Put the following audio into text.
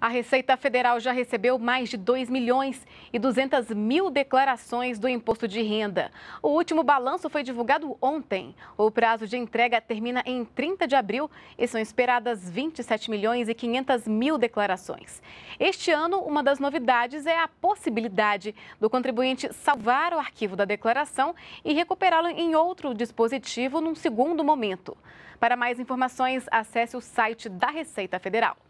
A Receita Federal já recebeu mais de 2 milhões e 200 mil declarações do imposto de renda. O último balanço foi divulgado ontem. O prazo de entrega termina em 30 de abril e são esperadas 27 milhões e 500 mil declarações. Este ano, uma das novidades é a possibilidade do contribuinte salvar o arquivo da declaração e recuperá-lo em outro dispositivo num segundo momento. Para mais informações, acesse o site da Receita Federal.